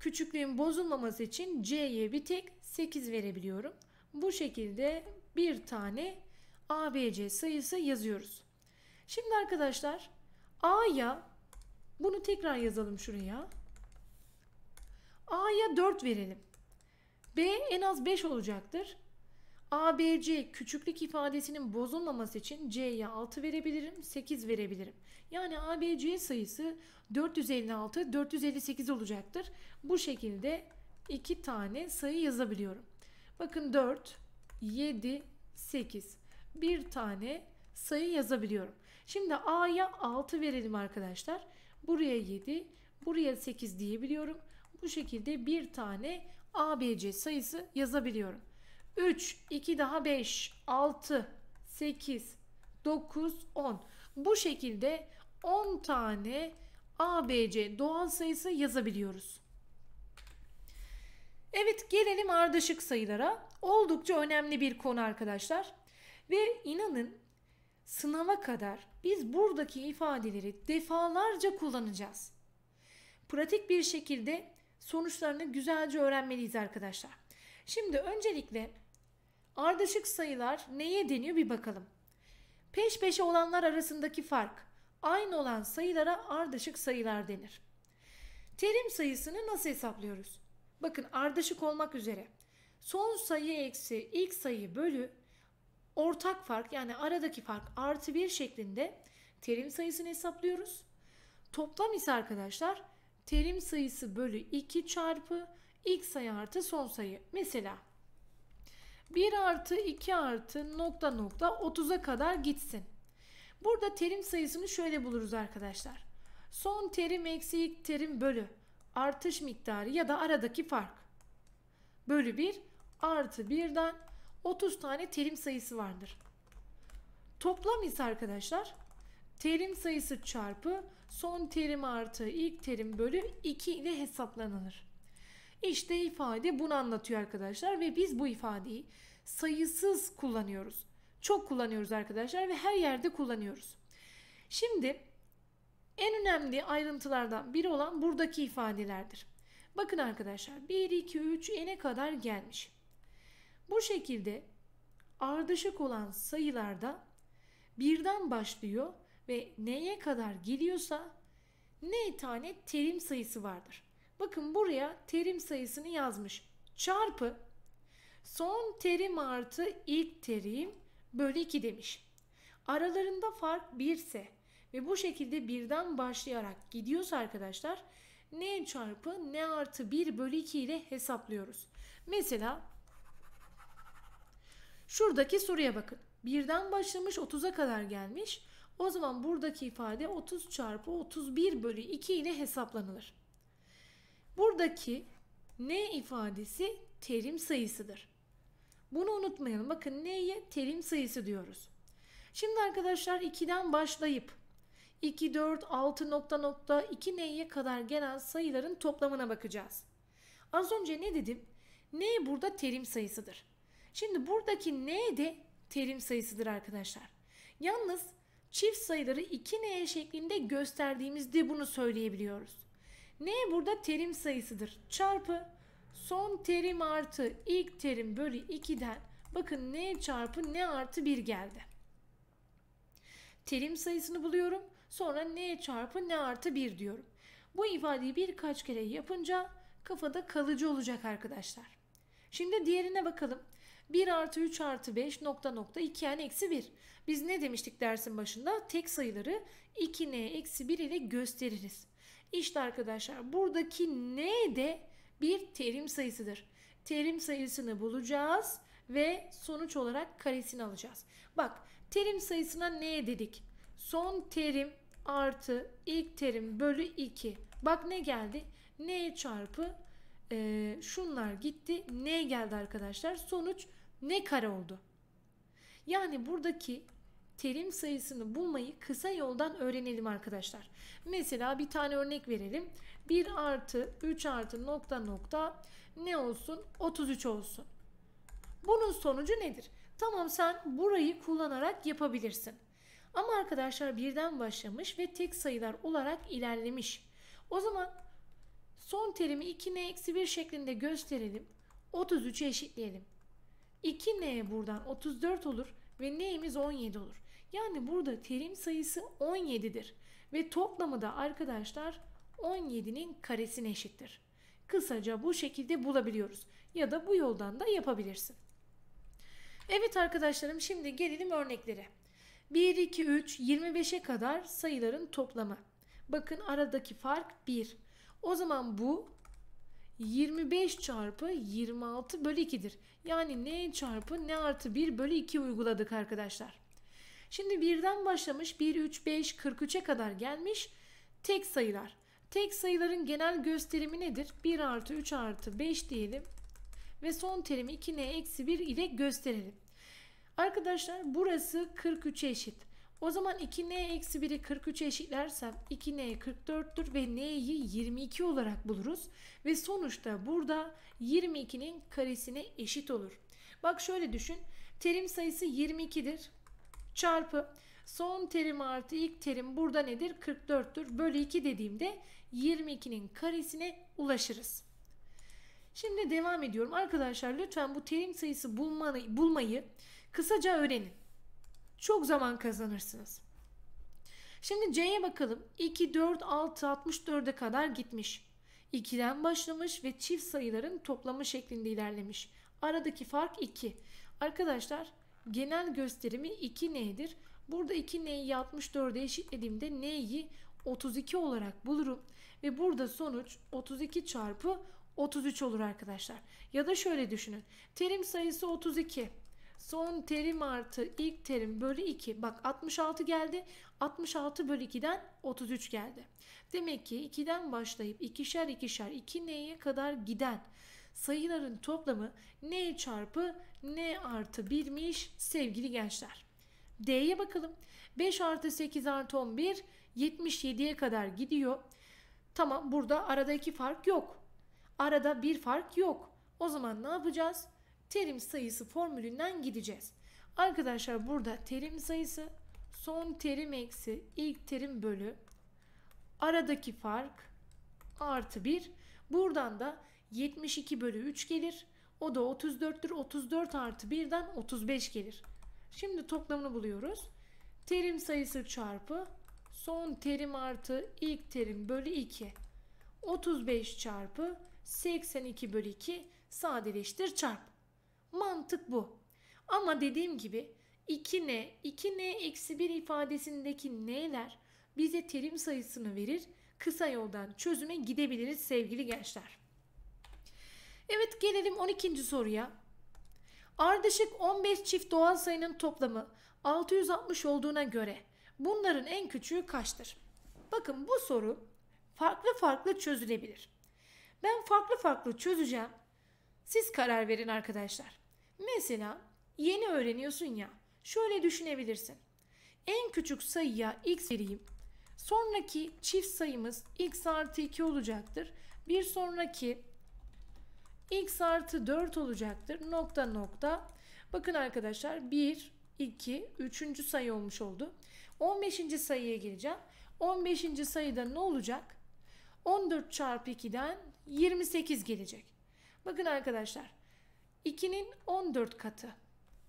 Küçüklüğün bozulmaması için C'ye bir tek 8 verebiliyorum. Bu şekilde bir tane ABC sayısı yazıyoruz. Şimdi arkadaşlar A'ya bunu tekrar yazalım şuraya. A'ya 4 verelim. B en az 5 olacaktır. ABC küçüklük ifadesinin bozulmaması için C'ye 6 verebilirim, 8 verebilirim. Yani ABC sayısı 456, 458 olacaktır. Bu şekilde iki tane sayı yazabiliyorum. Bakın 4, 7, 8. Bir tane sayı yazabiliyorum. Şimdi A'ya 6 verelim arkadaşlar. Buraya 7, buraya 8 diyebiliyorum. Bu şekilde bir tane ABC sayısı yazabiliyorum. 3, 2 daha 5, 6, 8, 9, 10. Bu şekilde 10 tane ABC doğal sayısı yazabiliyoruz. Evet gelelim ardışık sayılara. Oldukça önemli bir konu arkadaşlar. Ve inanın sınava kadar biz buradaki ifadeleri defalarca kullanacağız. Pratik bir şekilde sonuçlarını güzelce öğrenmeliyiz arkadaşlar. Şimdi öncelikle Ardışık sayılar neye deniyor bir bakalım. Peş peşe olanlar arasındaki fark. Aynı olan sayılara ardışık sayılar denir. Terim sayısını nasıl hesaplıyoruz? Bakın ardışık olmak üzere son sayı eksi ilk sayı bölü ortak fark yani aradaki fark artı bir şeklinde terim sayısını hesaplıyoruz. Toplam ise arkadaşlar terim sayısı bölü 2 çarpı ilk sayı artı son sayı. Mesela 1 artı 2 artı nokta nokta 30'a kadar gitsin. Burada terim sayısını şöyle buluruz arkadaşlar. Son terim eksi ilk terim bölü artış miktarı ya da aradaki fark. Bölü 1 artı 1'den 30 tane terim sayısı vardır. Toplam ise arkadaşlar terim sayısı çarpı son terim artı ilk terim bölü 2 ile hesaplanılır. İşte ifade bunu anlatıyor arkadaşlar ve biz bu ifadeyi sayısız kullanıyoruz. Çok kullanıyoruz arkadaşlar ve her yerde kullanıyoruz. Şimdi en önemli ayrıntılardan biri olan buradaki ifadelerdir. Bakın arkadaşlar 1, 2, 3 n'e kadar gelmiş. Bu şekilde ardışık olan sayılarda birden başlıyor ve n'ye kadar geliyorsa n tane terim sayısı vardır. Bakın buraya terim sayısını yazmış. Çarpı son terim artı ilk terim bölü 2 demiş. Aralarında fark 1 ise ve bu şekilde birden başlayarak gidiyorsa arkadaşlar ne çarpı ne artı 1 bölü 2 ile hesaplıyoruz. Mesela şuradaki soruya bakın. Birden başlamış 30'a kadar gelmiş. O zaman buradaki ifade 30 çarpı 31 bölü 2 ile hesaplanılır. Buradaki n ifadesi terim sayısıdır. Bunu unutmayalım. Bakın n'ye terim sayısı diyoruz. Şimdi arkadaşlar 2'den başlayıp 2, 4, 6 nokta nokta 2 n'ye kadar gelen sayıların toplamına bakacağız. Az önce ne dedim? n burada terim sayısıdır. Şimdi buradaki n de terim sayısıdır arkadaşlar. Yalnız çift sayıları 2n şeklinde gösterdiğimizde bunu söyleyebiliyoruz. Ne burada terim sayısıdır. Çarpı son terim artı ilk terim bölü 2'den bakın ne çarpı ne artı 1 geldi. Terim sayısını buluyorum. Sonra ne çarpı ne artı 1 diyorum. Bu ifadeyi birkaç kere yapınca kafada kalıcı olacak arkadaşlar. Şimdi diğerine bakalım. 1 artı 3 artı 5 nokta nokta 2 yani eksi 1. Biz ne demiştik dersin başında? Tek sayıları 2n eksi 1 ile gösteririz. İşte arkadaşlar buradaki N de bir terim sayısıdır. Terim sayısını bulacağız ve sonuç olarak karesini alacağız. Bak terim sayısına N dedik. Son terim artı ilk terim bölü 2. Bak ne geldi? N çarpı e, şunlar gitti. N geldi arkadaşlar. Sonuç ne kare oldu? Yani buradaki terim sayısını bulmayı kısa yoldan öğrenelim arkadaşlar. Mesela bir tane örnek verelim. 1 artı 3 artı nokta nokta ne olsun? 33 olsun. Bunun sonucu nedir? Tamam sen burayı kullanarak yapabilirsin. Ama arkadaşlar birden başlamış ve tek sayılar olarak ilerlemiş. O zaman son terimi 2n eksi 1 şeklinde gösterelim. 33'ü eşitleyelim. 2n buradan 34 olur ve n'imiz 17 olur. Yani burada terim sayısı 17'dir ve toplamı da arkadaşlar 17'nin karesine eşittir. Kısaca bu şekilde bulabiliyoruz ya da bu yoldan da yapabilirsin. Evet arkadaşlarım şimdi gelelim örneklere. 1, 2, 3, 25'e kadar sayıların toplamı. Bakın aradaki fark 1. O zaman bu 25 çarpı 26 bölü 2'dir. Yani ne çarpı ne artı 1 bölü 2 uyguladık arkadaşlar. Şimdi birden başlamış 1, 3, 5, 43'e kadar gelmiş tek sayılar. Tek sayıların genel gösterimi nedir? 1 artı 3 artı 5 diyelim ve son terimi 2n eksi 1 ile gösterelim. Arkadaşlar burası 43'e eşit. O zaman 2n eksi 1'i 43'e eşitlersem 2n 44'tür ve n'yi 22 olarak buluruz. Ve sonuçta burada 22'nin karesine eşit olur. Bak şöyle düşün. Terim sayısı 22'dir çarpı son terim artı ilk terim burada nedir? 44'tür. Bölü 2 dediğimde 22'nin karesine ulaşırız. Şimdi devam ediyorum. Arkadaşlar lütfen bu terim sayısı bulmanı, bulmayı kısaca öğrenin. Çok zaman kazanırsınız. Şimdi C'ye bakalım. 2, 4, 6, 64'e kadar gitmiş. 2'den başlamış ve çift sayıların toplamı şeklinde ilerlemiş. Aradaki fark 2. Arkadaşlar genel gösterimi 2 n'dir. Burada 2 n'yi 64'e eşitlediğimde n'yi 32 olarak bulurum. Ve burada sonuç 32 çarpı 33 olur arkadaşlar. Ya da şöyle düşünün. Terim sayısı 32. Son terim artı ilk terim bölü 2. Bak 66 geldi. 66 bölü 2'den 33 geldi. Demek ki 2'den başlayıp ikişer ikişer 2 n'ye kadar giden sayıların toplamı n çarpı n artı 1'miş sevgili gençler. D'ye bakalım. 5 artı 8 artı 11 77'ye kadar gidiyor. Tamam burada arada iki fark yok. Arada bir fark yok. O zaman ne yapacağız? Terim sayısı formülünden gideceğiz. Arkadaşlar burada terim sayısı son terim eksi ilk terim bölü aradaki fark artı 1. Buradan da 72 bölü 3 gelir. O da 34'tür. 34 artı 1'den 35 gelir. Şimdi toplamını buluyoruz. Terim sayısı çarpı son terim artı ilk terim bölü 2. 35 çarpı 82 bölü 2 sadeleştir çarp. Mantık bu. Ama dediğim gibi 2n, 2n eksi 1 ifadesindeki n'ler bize terim sayısını verir. Kısa yoldan çözüme gidebiliriz sevgili gençler. Evet gelelim 12. soruya. Ardışık 15 çift doğal sayının toplamı 660 olduğuna göre bunların en küçüğü kaçtır? Bakın bu soru farklı farklı çözülebilir. Ben farklı farklı çözeceğim. Siz karar verin arkadaşlar. Mesela yeni öğreniyorsun ya. Şöyle düşünebilirsin. En küçük sayıya x vereyim. Sonraki çift sayımız x artı 2 olacaktır. Bir sonraki x artı 4 olacaktır. Nokta nokta. Bakın arkadaşlar 1, 2, 3. sayı olmuş oldu. 15. sayıya geleceğim. 15. sayıda ne olacak? 14 çarpı 2'den 28 gelecek. Bakın arkadaşlar 2'nin 14 katı.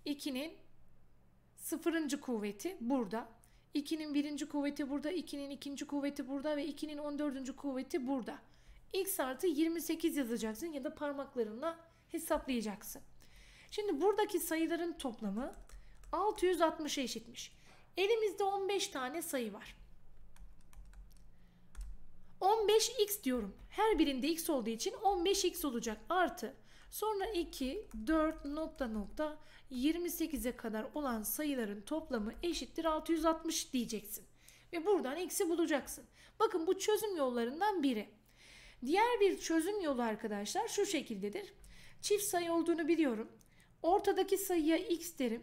2'nin 0. kuvveti burada. 2'nin 1. kuvveti burada. 2'nin 2. kuvveti burada ve 2'nin 14. kuvveti burada x artı 28 yazacaksın ya da parmaklarınla hesaplayacaksın. Şimdi buradaki sayıların toplamı 660'a eşitmiş. Elimizde 15 tane sayı var. 15x diyorum. Her birinde x olduğu için 15x olacak artı. Sonra 2, 4 nokta nokta 28'e kadar olan sayıların toplamı eşittir 660 diyeceksin. Ve buradan x'i bulacaksın. Bakın bu çözüm yollarından biri. Diğer bir çözüm yolu arkadaşlar şu şekildedir. Çift sayı olduğunu biliyorum. Ortadaki sayıya x derim.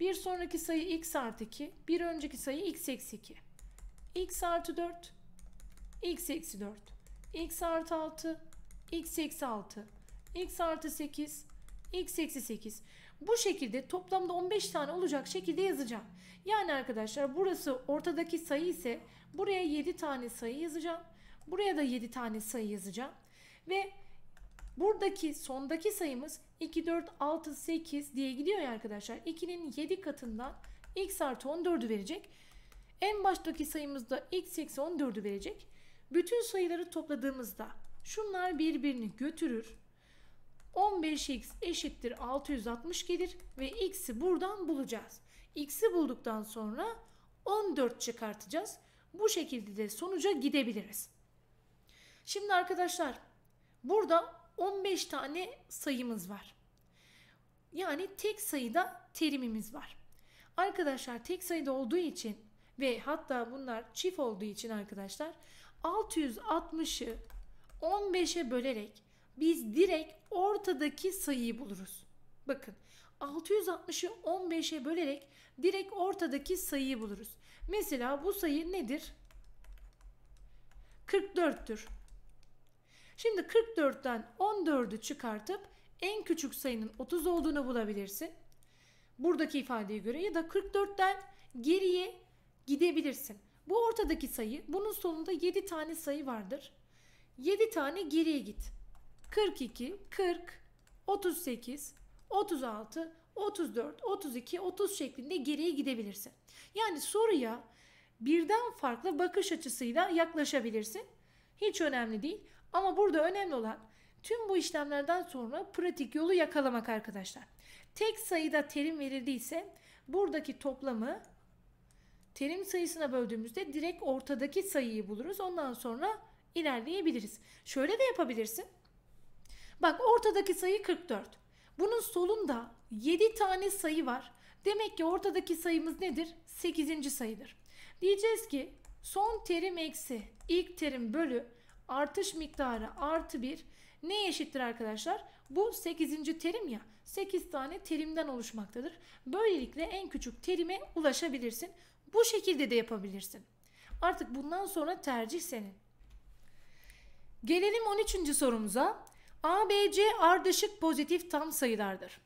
Bir sonraki sayı x artı 2. Bir önceki sayı x eksi 2. x artı 4. x eksi 4. x artı 6. x eksi 6. x artı 8. x eksi 8. Bu şekilde toplamda 15 tane olacak şekilde yazacağım. Yani arkadaşlar burası ortadaki sayı ise buraya 7 tane sayı yazacağım. Buraya da 7 tane sayı yazacağım. Ve buradaki sondaki sayımız 2, 4, 6, 8 diye gidiyor ya arkadaşlar. 2'nin 7 katından x artı 14'ü verecek. En baştaki sayımızda x eksi 14'ü verecek. Bütün sayıları topladığımızda şunlar birbirini götürür. 15x eşittir 660 gelir ve x'i buradan bulacağız. x'i bulduktan sonra 14 çıkartacağız. Bu şekilde de sonuca gidebiliriz. Şimdi arkadaşlar burada 15 tane sayımız var. Yani tek sayıda terimimiz var. Arkadaşlar tek sayıda olduğu için ve hatta bunlar çift olduğu için arkadaşlar 660'ı 15'e bölerek biz direkt ortadaki sayıyı buluruz. Bakın 660'ı 15'e bölerek direkt ortadaki sayıyı buluruz. Mesela bu sayı nedir? 44'tür. Şimdi 44'ten 14'ü çıkartıp en küçük sayının 30 olduğunu bulabilirsin. Buradaki ifadeye göre ya da 44'ten geriye gidebilirsin. Bu ortadaki sayı bunun sonunda 7 tane sayı vardır. 7 tane geriye git. 42, 40, 38, 36, 34, 32, 30 şeklinde geriye gidebilirsin. Yani soruya birden farklı bakış açısıyla yaklaşabilirsin. Hiç önemli değil. Ama burada önemli olan tüm bu işlemlerden sonra pratik yolu yakalamak arkadaşlar. Tek sayıda terim verildiyse buradaki toplamı terim sayısına böldüğümüzde direkt ortadaki sayıyı buluruz. Ondan sonra ilerleyebiliriz. Şöyle de yapabilirsin. Bak ortadaki sayı 44. Bunun solunda 7 tane sayı var. Demek ki ortadaki sayımız nedir? 8. sayıdır. Diyeceğiz ki son terim eksi ilk terim bölü artış miktarı artı 1 ne eşittir arkadaşlar? Bu 8. terim ya 8 tane terimden oluşmaktadır. Böylelikle en küçük terime ulaşabilirsin. Bu şekilde de yapabilirsin. Artık bundan sonra tercih senin. Gelelim 13. sorumuza. ABC ardışık pozitif tam sayılardır.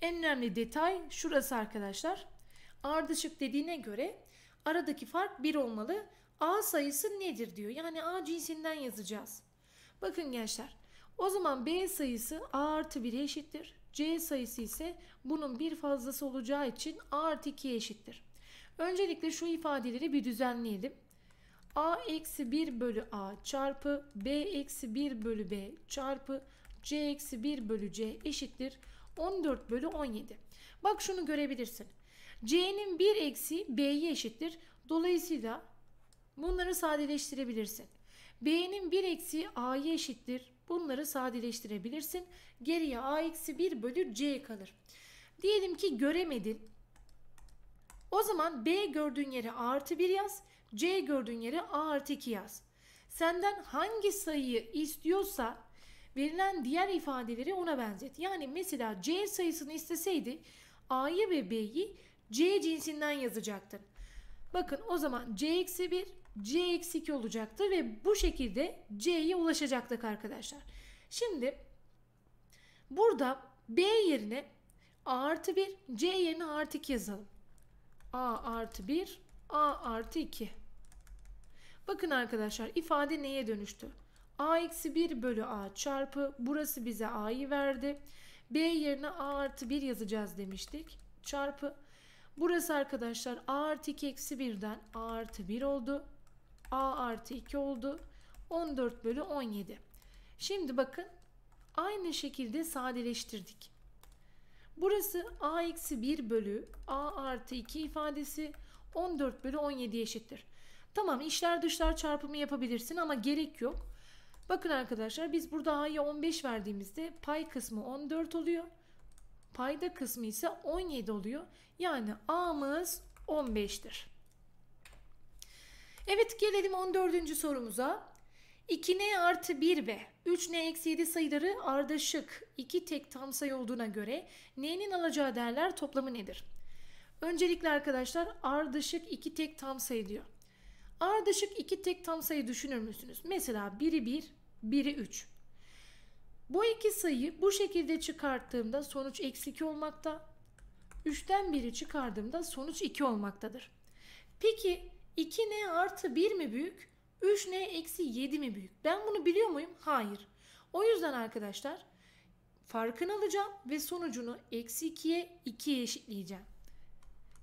En önemli detay şurası arkadaşlar. Ardışık dediğine göre aradaki fark 1 olmalı. A sayısı nedir diyor. Yani A cinsinden yazacağız. Bakın gençler. O zaman B sayısı A artı 1'e eşittir. C sayısı ise bunun bir fazlası olacağı için A artı 2'ye eşittir. Öncelikle şu ifadeleri bir düzenleyelim. A eksi 1 bölü A çarpı B eksi 1 bölü B çarpı C eksi 1 bölü C eşittir. 14 bölü 17. Bak şunu görebilirsin. C'nin 1 eksi B'ye eşittir. Dolayısıyla Bunları sadeleştirebilirsin. B'nin 1 eksi A'yı eşittir. Bunları sadeleştirebilirsin. Geriye A eksi 1 bölü C kalır. Diyelim ki göremedin. O zaman B gördüğün yere A artı 1 yaz. C gördüğün yere A artı 2 yaz. Senden hangi sayıyı istiyorsa verilen diğer ifadeleri ona benzet. Yani mesela C sayısını isteseydi A'yı ve B'yi C cinsinden yazacaktın. Bakın o zaman C eksi 1 C-2 olacaktı ve bu şekilde C'ye ulaşacaktık arkadaşlar. Şimdi burada B yerine A artı 1, C yerine A artı 2 yazalım. A artı 1, A artı 2. Bakın arkadaşlar ifade neye dönüştü? A eksi 1 bölü A çarpı burası bize A'yı verdi. B yerine A artı 1 yazacağız demiştik. Çarpı burası arkadaşlar A artı 2 eksi 1'den A artı 1 oldu a artı 2 oldu. 14 bölü 17. Şimdi bakın aynı şekilde sadeleştirdik. Burası a eksi 1 bölü a artı 2 ifadesi 14 bölü 17 eşittir. Tamam işler dışlar çarpımı yapabilirsin ama gerek yok. Bakın arkadaşlar biz burada a'ya 15 verdiğimizde pay kısmı 14 oluyor. Payda kısmı ise 17 oluyor. Yani a'mız 15'tir. Evet gelelim 14. sorumuza. 2n artı 1 ve 3n eksi 7 sayıları ardışık iki tek tam sayı olduğuna göre n'nin alacağı değerler toplamı nedir? Öncelikle arkadaşlar ardışık iki tek tam sayı diyor. Ardışık iki tek tam sayı düşünür müsünüz? Mesela biri 1, biri 3. Bu iki sayı bu şekilde çıkarttığımda sonuç eksi 2 olmakta. 3'ten biri çıkardığımda sonuç 2 olmaktadır. Peki 2n artı 1 mi büyük? 3n eksi 7 mi büyük? Ben bunu biliyor muyum? Hayır. O yüzden arkadaşlar farkını alacağım ve sonucunu eksi 2'ye 2'ye eşitleyeceğim.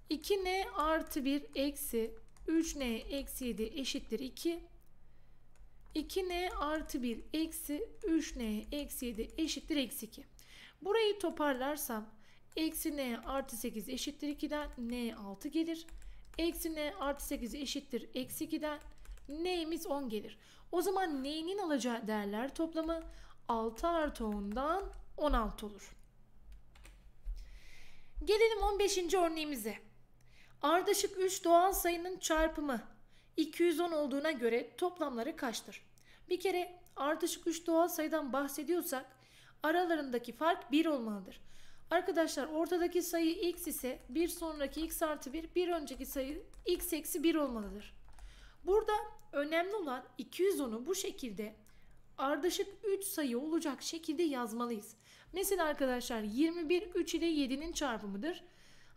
2n artı 1 eksi 3n eksi 7 eşittir 2. 2n artı 1 eksi 3n eksi 7 eşittir eksi 2. Burayı toparlarsam eksi n artı 8 eşittir 2'den n 6 gelir. Eksi ne artı 8 eşittir. Eksi 2'den neyimiz 10 gelir. O zaman neyinin alacağı değerler toplamı 6 artı 10'dan 16 olur. Gelelim 15. örneğimize. Ardışık 3 doğal sayının çarpımı 210 olduğuna göre toplamları kaçtır? Bir kere ardışık 3 doğal sayıdan bahsediyorsak aralarındaki fark 1 olmalıdır. Arkadaşlar ortadaki sayı x ise bir sonraki x artı 1 bir önceki sayı x eksi 1 olmalıdır. Burada önemli olan 210'u bu şekilde ardışık 3 sayı olacak şekilde yazmalıyız. Mesela arkadaşlar 21 3 ile 7'nin çarpımıdır.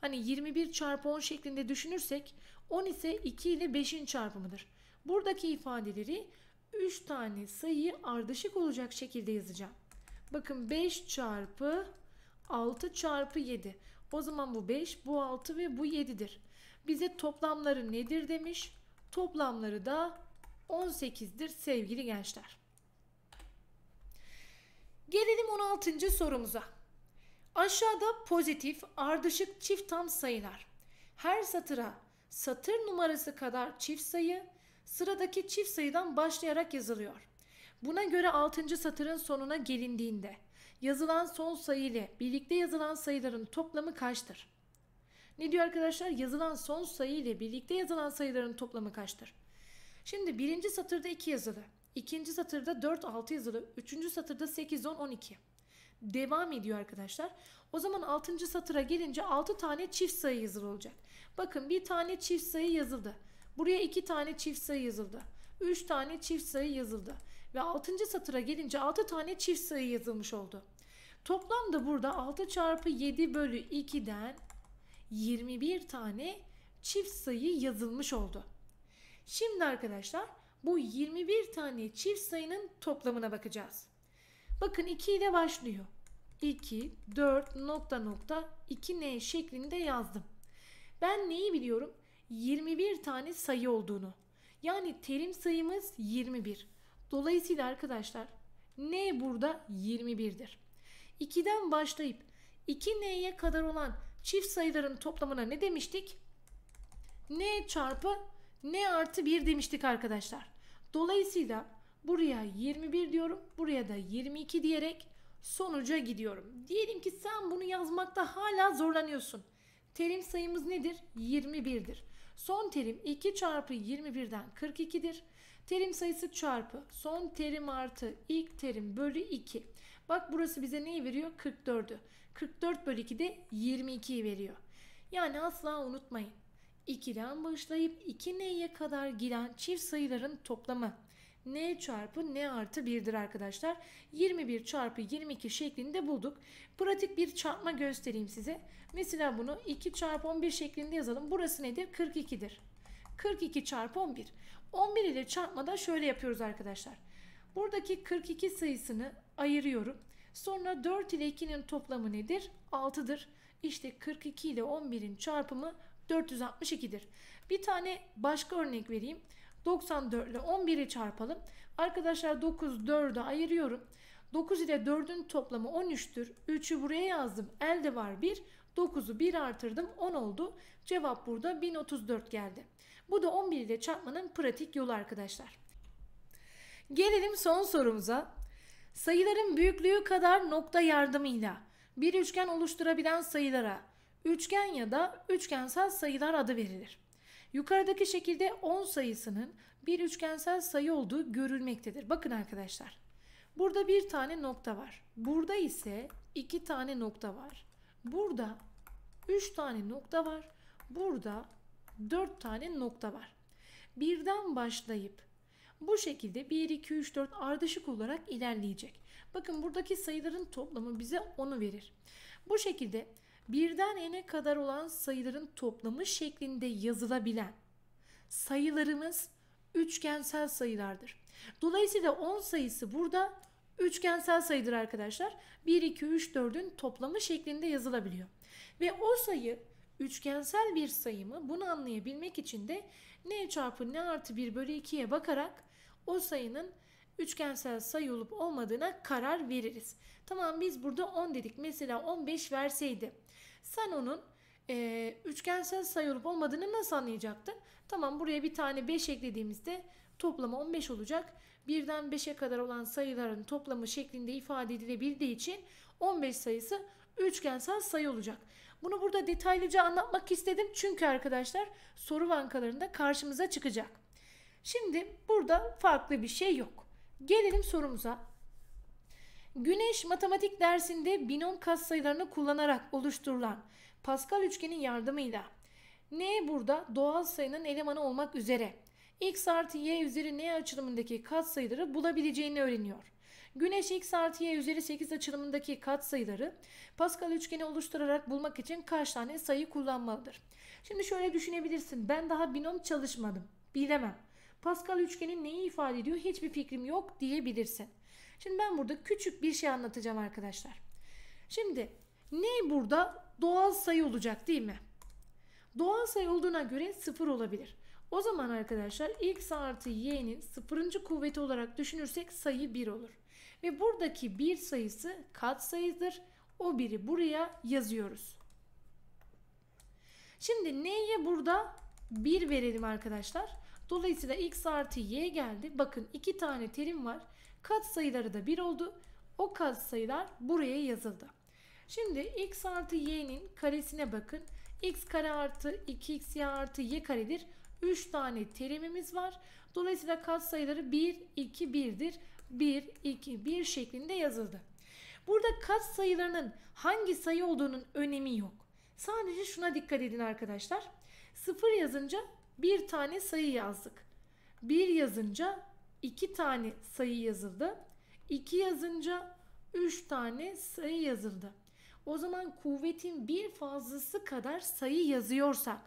Hani 21 çarpı 10 şeklinde düşünürsek 10 ise 2 ile 5'in çarpımıdır. Buradaki ifadeleri 3 tane sayı ardışık olacak şekilde yazacağım. Bakın 5 çarpı 6 çarpı 7. O zaman bu 5, bu 6 ve bu 7'dir. Bize toplamları nedir demiş. Toplamları da 18'dir sevgili gençler. Gelelim 16. sorumuza. Aşağıda pozitif, ardışık çift tam sayılar. Her satıra satır numarası kadar çift sayı sıradaki çift sayıdan başlayarak yazılıyor. Buna göre 6. satırın sonuna gelindiğinde yazılan son sayı ile birlikte yazılan sayıların toplamı kaçtır? Ne diyor arkadaşlar? Yazılan son sayı ile birlikte yazılan sayıların toplamı kaçtır? Şimdi birinci satırda 2 yazılı, ikinci satırda 4, 6 yazılı, üçüncü satırda 8, 10, 12. Devam ediyor arkadaşlar. O zaman 6. satıra gelince 6 tane çift sayı yazılı olacak. Bakın bir tane çift sayı yazıldı. Buraya 2 tane çift sayı yazıldı. 3 tane çift sayı yazıldı ve 6. satıra gelince 6 tane çift sayı yazılmış oldu. Toplamda burada 6 çarpı 7 bölü 2'den 21 tane çift sayı yazılmış oldu. Şimdi arkadaşlar bu 21 tane çift sayının toplamına bakacağız. Bakın 2 ile başlıyor. 2, 4, nokta nokta 2 ne şeklinde yazdım. Ben neyi biliyorum? 21 tane sayı olduğunu. Yani terim sayımız 21. Dolayısıyla arkadaşlar n burada 21'dir. 2'den başlayıp 2n'ye kadar olan çift sayıların toplamına ne demiştik? n çarpı n artı 1 demiştik arkadaşlar. Dolayısıyla buraya 21 diyorum. Buraya da 22 diyerek sonuca gidiyorum. Diyelim ki sen bunu yazmakta hala zorlanıyorsun. Terim sayımız nedir? 21'dir. Son terim 2 çarpı 21'den 42'dir. Terim sayısı çarpı son terim artı ilk terim bölü 2. Bak burası bize neyi veriyor? 44'ü. 44 bölü 2 de 22'yi veriyor. Yani asla unutmayın. 2'den başlayıp 2 neye kadar giden çift sayıların toplamı n çarpı n artı 1'dir arkadaşlar. 21 çarpı 22 şeklinde bulduk. Pratik bir çarpma göstereyim size. Mesela bunu 2 çarpı 11 şeklinde yazalım. Burası nedir? 42'dir. 42 çarpı 11. 11 ile çarpmadan şöyle yapıyoruz arkadaşlar. Buradaki 42 sayısını ayırıyorum. Sonra 4 ile 2'nin toplamı nedir? 6'dır. İşte 42 ile 11'in çarpımı 462'dir. Bir tane başka örnek vereyim. 94 ile 11'i çarpalım. Arkadaşlar 9 4'e ayırıyorum. 9 ile 4'ün toplamı 13'tür. 3'ü buraya yazdım. Elde var 1. 9'u 1 artırdım. 10 oldu. Cevap burada 1034 geldi. Bu da 11 ile çarpmanın pratik yolu arkadaşlar. Gelelim son sorumuza. Sayıların büyüklüğü kadar nokta yardımıyla bir üçgen oluşturabilen sayılara üçgen ya da üçgensel sayılar adı verilir. Yukarıdaki şekilde 10 sayısının bir üçgensel sayı olduğu görülmektedir. Bakın arkadaşlar. Burada bir tane nokta var. Burada ise iki tane nokta var. Burada üç tane nokta var. Burada 4 tane nokta var. Birden başlayıp bu şekilde 1, 2, 3, 4 ardışık olarak ilerleyecek. Bakın buradaki sayıların toplamı bize onu verir. Bu şekilde birden n'e kadar olan sayıların toplamı şeklinde yazılabilen sayılarımız üçgensel sayılardır. Dolayısıyla 10 sayısı burada üçgensel sayıdır arkadaşlar. 1, 2, 3, 4'ün toplamı şeklinde yazılabiliyor. Ve o sayı üçgensel bir sayımı bunu anlayabilmek için de n çarpı n artı 1 bölü 2'ye bakarak o sayının üçgensel sayı olup olmadığına karar veririz. Tamam biz burada 10 dedik. Mesela 15 verseydi sen onun e, üçgensel sayı olup olmadığını nasıl anlayacaktın? Tamam buraya bir tane 5 eklediğimizde toplamı 15 olacak. Birden 5'e kadar olan sayıların toplamı şeklinde ifade edilebildiği için 15 sayısı üçgensel sayı olacak. Bunu burada detaylıca anlatmak istedim çünkü arkadaşlar soru bankalarında karşımıza çıkacak. Şimdi burada farklı bir şey yok. Gelelim sorumuza. Güneş matematik dersinde binom katsayılarını kullanarak oluşturulan Pascal üçgenin yardımıyla n burada doğal sayının elemanı olmak üzere x artı y üzeri n açılımındaki katsayıları bulabileceğini öğreniyor. Güneş x artı y üzeri 8 açılımındaki katsayıları Pascal üçgeni oluşturarak bulmak için kaç tane sayı kullanmalıdır? Şimdi şöyle düşünebilirsin. Ben daha binom çalışmadım. Bilemem. Pascal üçgeni neyi ifade ediyor hiçbir fikrim yok diyebilirsin. Şimdi ben burada küçük bir şey anlatacağım arkadaşlar. Şimdi ne burada doğal sayı olacak değil mi? Doğal sayı olduğuna göre sıfır olabilir. O zaman arkadaşlar x artı y'nin sıfırıncı kuvveti olarak düşünürsek sayı 1 olur. Ve buradaki bir sayısı kat sayıdır. O biri buraya yazıyoruz. Şimdi n'ye burada 1 verelim arkadaşlar. Dolayısıyla x artı y geldi. Bakın iki tane terim var. Kat sayıları da 1 oldu. O kat sayılar buraya yazıldı. Şimdi x artı y'nin karesine bakın. x kare artı 2xy artı y karedir. 3 tane terimimiz var. Dolayısıyla kat sayıları 1, 2, 1'dir. 1, 2, 1 şeklinde yazıldı. Burada kat sayılarının hangi sayı olduğunun önemi yok. Sadece şuna dikkat edin arkadaşlar. 0 yazınca bir tane sayı yazdık. 1 yazınca 2 tane sayı yazıldı. 2 yazınca 3 tane sayı yazıldı. O zaman kuvvetin bir fazlası kadar sayı yazıyorsak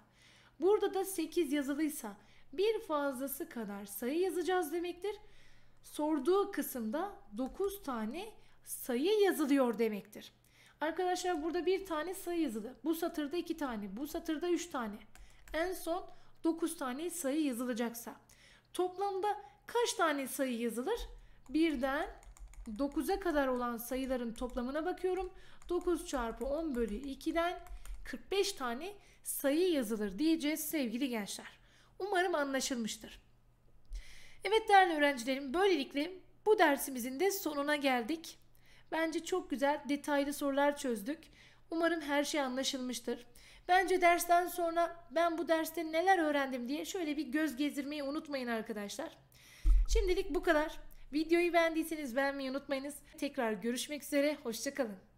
burada da 8 yazılıysa bir fazlası kadar sayı yazacağız demektir sorduğu kısımda 9 tane sayı yazılıyor demektir. Arkadaşlar burada bir tane sayı yazılı. Bu satırda iki tane, bu satırda üç tane. En son 9 tane sayı yazılacaksa. Toplamda kaç tane sayı yazılır? Birden 9'a kadar olan sayıların toplamına bakıyorum. 9 çarpı 10 bölü 2'den 45 tane sayı yazılır diyeceğiz sevgili gençler. Umarım anlaşılmıştır. Evet değerli öğrencilerim böylelikle bu dersimizin de sonuna geldik. Bence çok güzel detaylı sorular çözdük. Umarım her şey anlaşılmıştır. Bence dersten sonra ben bu derste neler öğrendim diye şöyle bir göz gezdirmeyi unutmayın arkadaşlar. Şimdilik bu kadar. Videoyu beğendiyseniz beğenmeyi unutmayınız. Tekrar görüşmek üzere. Hoşçakalın.